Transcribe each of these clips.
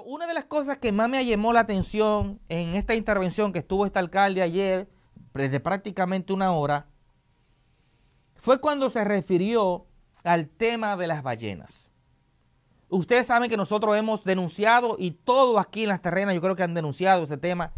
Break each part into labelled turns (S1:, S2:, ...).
S1: una de las cosas que más me llamó la atención en esta intervención que estuvo este alcalde ayer, desde prácticamente una hora, fue cuando se refirió al tema de las ballenas. Ustedes saben que nosotros hemos denunciado y todos aquí en las terrenas yo creo que han denunciado ese tema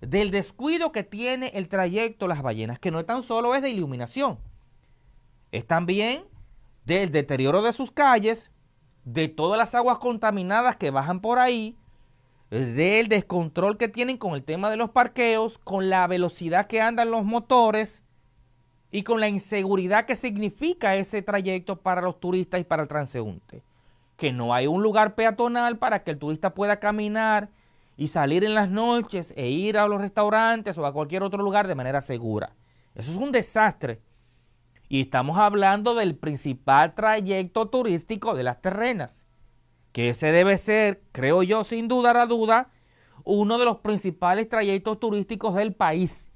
S1: del descuido que tiene el trayecto las ballenas, que no tan solo es de iluminación, es también del deterioro de sus calles, de todas las aguas contaminadas que bajan por ahí, del descontrol que tienen con el tema de los parqueos, con la velocidad que andan los motores y con la inseguridad que significa ese trayecto para los turistas y para el transeúnte. Que no hay un lugar peatonal para que el turista pueda caminar y salir en las noches e ir a los restaurantes o a cualquier otro lugar de manera segura. Eso es un desastre y estamos hablando del principal trayecto turístico de las terrenas, que ese debe ser, creo yo, sin duda la duda, uno de los principales trayectos turísticos del país.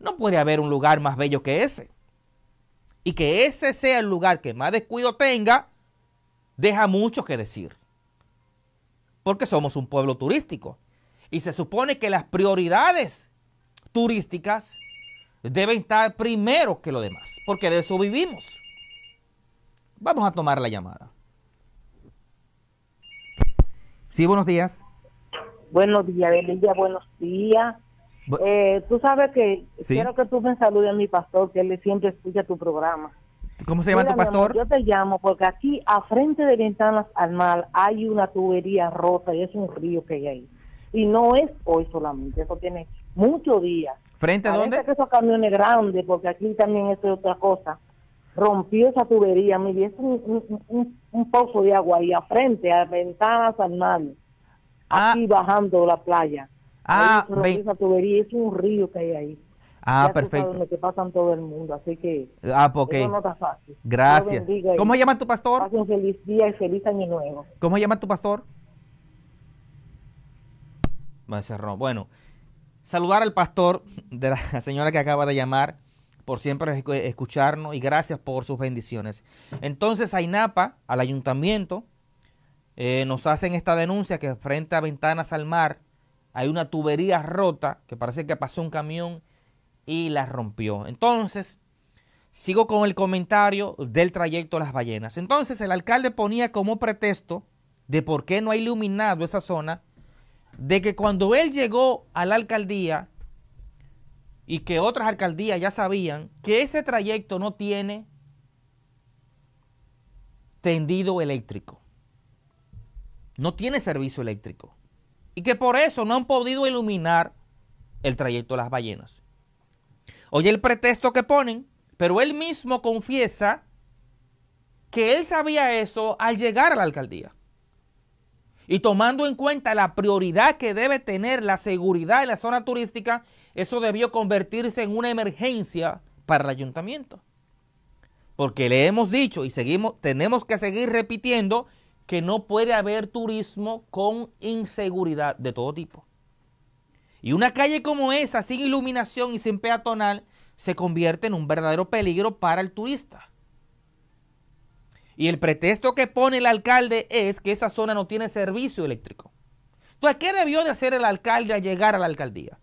S1: No puede haber un lugar más bello que ese. Y que ese sea el lugar que más descuido tenga, deja mucho que decir. Porque somos un pueblo turístico. Y se supone que las prioridades turísticas deben estar primero que lo demás, porque de eso vivimos. Vamos a tomar la llamada. Sí, buenos días. Buenos días, Belilla, buenos días. Eh, tú sabes que quiero que tú me saludes a mi pastor, que él siempre escucha tu programa. ¿Cómo se llama tu pastor? yo te llamo porque aquí, a frente de Ventanas al Mar, hay una tubería rota y es un río que hay ahí. Y no es hoy solamente, eso tiene muchos días. ¿Frente a dónde? que esos camiones grandes, porque aquí también es otra cosa. Rompió esa tubería, me es un, un, pozo de agua ahí a frente, a ventanas al mar. ah. aquí bajando la playa. Ah, ven. esa tubería, es un río que hay ahí. Ah, perfecto. que pasan todo el mundo, así que ah, porque no está fácil. Gracias. ¿Cómo se llama tu pastor? un feliz día y feliz año nuevo. ¿Cómo se llama tu pastor? Bueno, Saludar al pastor de la señora que acaba de llamar, por siempre escucharnos y gracias por sus bendiciones. Entonces, Ainapa, al ayuntamiento, eh, nos hacen esta denuncia que frente a Ventanas al Mar hay una tubería rota que parece que pasó un camión y la rompió. Entonces, sigo con el comentario del trayecto de Las Ballenas. Entonces, el alcalde ponía como pretexto de por qué no ha iluminado esa zona de que cuando él llegó a la alcaldía y que otras alcaldías ya sabían que ese trayecto no tiene tendido eléctrico, no tiene servicio eléctrico y que por eso no han podido iluminar el trayecto de las ballenas. Oye el pretexto que ponen, pero él mismo confiesa que él sabía eso al llegar a la alcaldía. Y tomando en cuenta la prioridad que debe tener la seguridad en la zona turística, eso debió convertirse en una emergencia para el ayuntamiento. Porque le hemos dicho y seguimos, tenemos que seguir repitiendo que no puede haber turismo con inseguridad de todo tipo. Y una calle como esa, sin iluminación y sin peatonal, se convierte en un verdadero peligro para el turista. Y el pretexto que pone el alcalde es que esa zona no tiene servicio eléctrico. Entonces, ¿qué debió de hacer el alcalde al llegar a la alcaldía?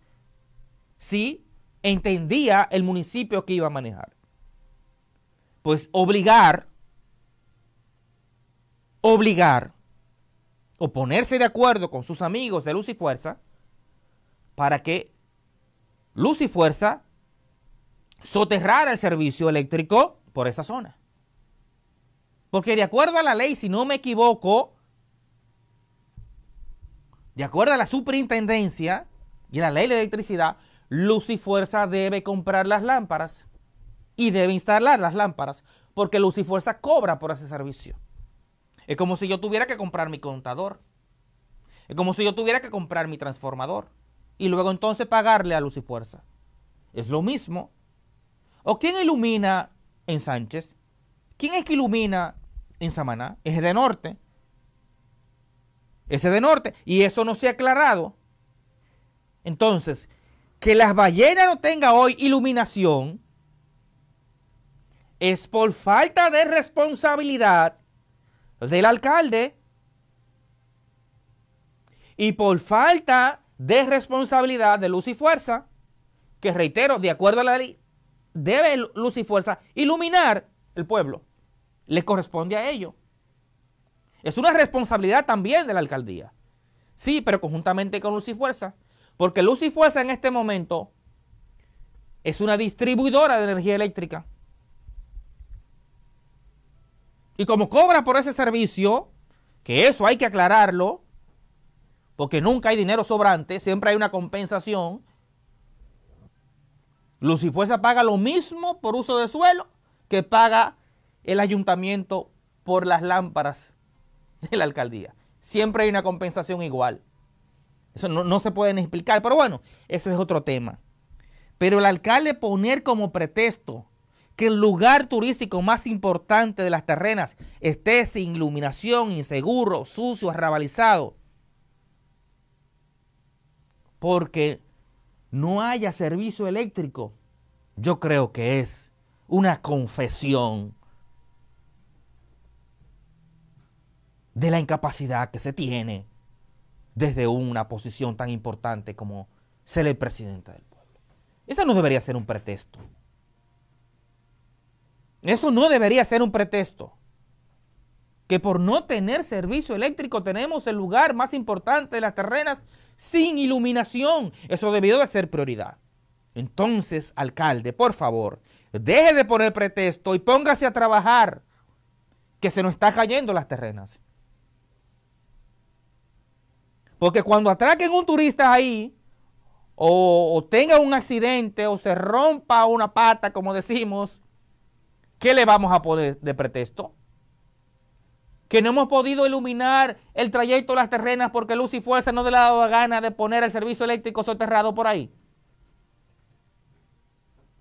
S1: Si entendía el municipio que iba a manejar. Pues obligar, obligar o ponerse de acuerdo con sus amigos de Luz y Fuerza para que Luz y Fuerza soterrara el servicio eléctrico por esa zona. Porque de acuerdo a la ley, si no me equivoco, de acuerdo a la superintendencia y a la ley de electricidad, Luz y Fuerza debe comprar las lámparas y debe instalar las lámparas, porque Luz y Fuerza cobra por ese servicio. Es como si yo tuviera que comprar mi contador. Es como si yo tuviera que comprar mi transformador y luego entonces pagarle a Luz y Fuerza. Es lo mismo. ¿O quién ilumina en Sánchez? ¿Quién es que ilumina en Samaná, es de norte. Ese de norte. Y eso no se ha aclarado. Entonces, que las ballenas no tengan hoy iluminación es por falta de responsabilidad del alcalde y por falta de responsabilidad de luz y fuerza, que reitero, de acuerdo a la ley, debe luz y fuerza iluminar el pueblo le corresponde a ellos. Es una responsabilidad también de la alcaldía. Sí, pero conjuntamente con Luz y Fuerza. Porque Luz y Fuerza en este momento es una distribuidora de energía eléctrica. Y como cobra por ese servicio, que eso hay que aclararlo, porque nunca hay dinero sobrante, siempre hay una compensación. Lucifuerza paga lo mismo por uso de suelo que paga el ayuntamiento por las lámparas de la alcaldía. Siempre hay una compensación igual. Eso no, se puede explicar, pero bueno, eso es otro tema. Pero el alcalde poner como pretexto que el lugar turístico más importante de las terrenas esté sin iluminación, inseguro, sucio, arrabalizado, porque no haya servicio eléctrico, yo creo que es una confesión de la incapacidad que se tiene desde una posición tan importante como ser el presidente del pueblo. Eso no debería ser un pretexto. Eso no debería ser un pretexto. Que por no tener servicio eléctrico tenemos el lugar más importante de las terrenas sin iluminación. Eso debió de ser prioridad. Entonces, alcalde, por favor, deje de poner pretexto y póngase a trabajar, que se nos está cayendo las terrenas. Porque cuando atraquen un turista ahí, o, tenga un accidente, o se rompa una pata, como decimos, ¿qué le vamos a poner de pretexto? Que no hemos podido iluminar el trayecto de las terrenas porque Luz y Fuerza no le ha dado gana de poner el servicio eléctrico soterrado por ahí.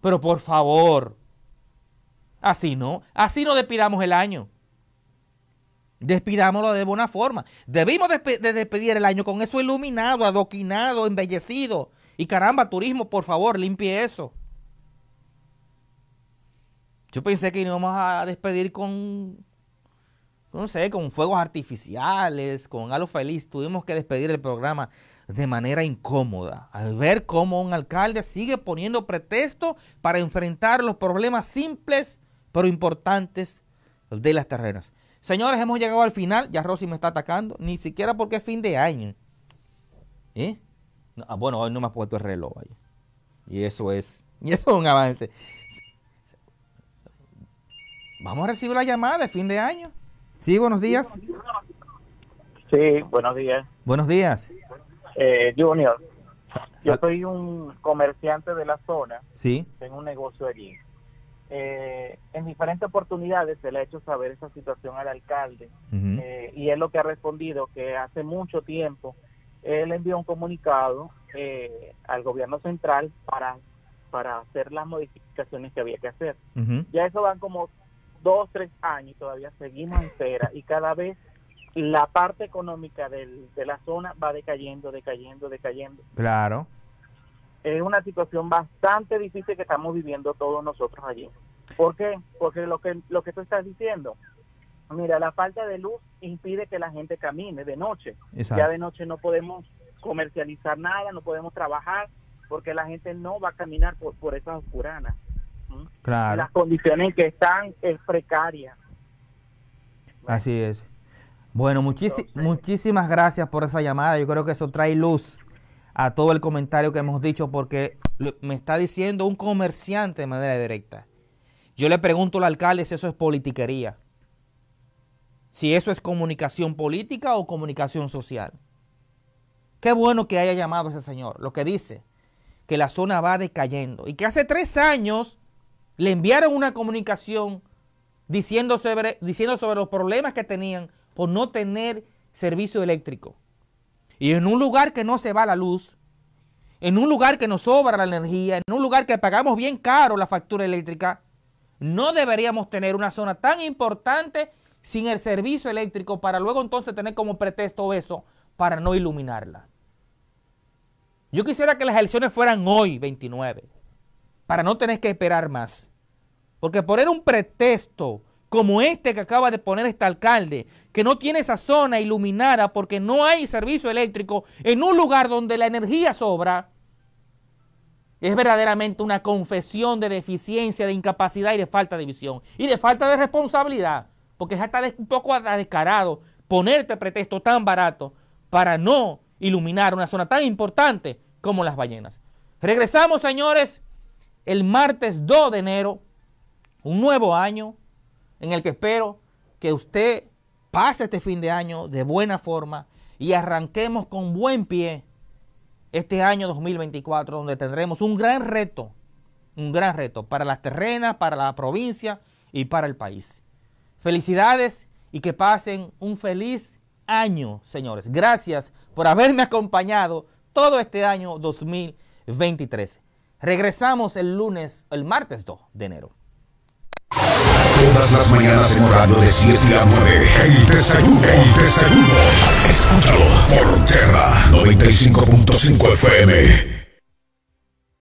S1: Pero por favor, así no, así no despidamos el año. Despidámoslo de buena forma. Debimos de despedir el año con eso iluminado, adoquinado, embellecido. Y caramba, turismo, por favor, limpie eso. Yo pensé que íbamos a despedir con, no sé, con fuegos artificiales, con algo feliz. Tuvimos que despedir el programa de manera incómoda al ver cómo un alcalde sigue poniendo pretexto para enfrentar los problemas simples pero importantes de las terrenas. Señores, hemos llegado al final. Ya Rosy me está atacando. Ni siquiera porque es fin de año. ¿Eh? Ah, bueno, hoy no me ha puesto el reloj. Ahí. Y eso es. Y eso un avance. Vamos a recibir la llamada de fin de año. Sí, buenos días. Sí, buenos días. Buenos días. Eh, junior, yo soy un comerciante de la zona. Sí. Tengo un negocio allí. Eh, en diferentes oportunidades se le ha hecho saber esa situación al alcalde eh, y es lo que ha respondido que hace mucho tiempo él envió un comunicado eh, al gobierno central para, para hacer las modificaciones que había que hacer. Ya eso van como dos, tres años y todavía seguimos en y cada vez la parte económica de la zona va decayendo, decayendo, decayendo. Claro es una situación bastante difícil que estamos viviendo todos nosotros allí. ¿Por qué? Porque lo que, lo que tú estás diciendo, mira, la falta de luz impide que la gente camine de noche. Ya de noche no podemos comercializar nada, no podemos trabajar, porque la gente no va a caminar por, por esas oscuranas. ¿Mm? Claro. Las condiciones que están es precaria. Así es. Bueno, muchísimas gracias por esa llamada. Yo creo que eso trae luz a todo el comentario que hemos dicho porque me está diciendo un comerciante de manera directa. Yo le pregunto al alcalde si eso es politiquería. Si eso es comunicación política o comunicación social. Qué bueno que haya llamado a ese señor. Lo que dice, que la zona va decayendo. Y que hace tres años le enviaron una comunicación diciendo sobre, diciendo sobre los problemas que tenían por no tener servicio eléctrico. Y en un lugar que no se va la luz, en un lugar que nos sobra la energía, en un lugar que pagamos bien caro la factura eléctrica, no deberíamos tener una zona tan importante sin el servicio eléctrico para luego entonces tener como pretexto eso para no iluminarla. Yo quisiera que las elecciones fueran hoy, 29, para no tener que esperar más. Porque poner un pretexto como este que acaba de poner este alcalde, que no tiene esa zona iluminada porque no hay servicio eléctrico en un lugar donde la energía sobra, es verdaderamente una confesión de deficiencia, de incapacidad y de falta de visión y de falta de responsabilidad, porque ya está un poco descarado ponerte pretexto tan barato para no iluminar una zona tan importante como las ballenas. Regresamos, señores, el martes 2 de enero, un nuevo año, en el que espero que usted pase este fin de año de buena forma y arranquemos con buen pie este año 2024, donde tendremos un gran reto, un gran reto para las terrenas, para la provincia y para el país. Felicidades y que pasen un feliz año, señores. Gracias por haberme acompañado todo este año 2023. Regresamos el lunes, el martes 2 de enero las mañanas en horario de 7 a 9. El desayuno, el desayuno. Escúchalo por Terra 95.5 FM.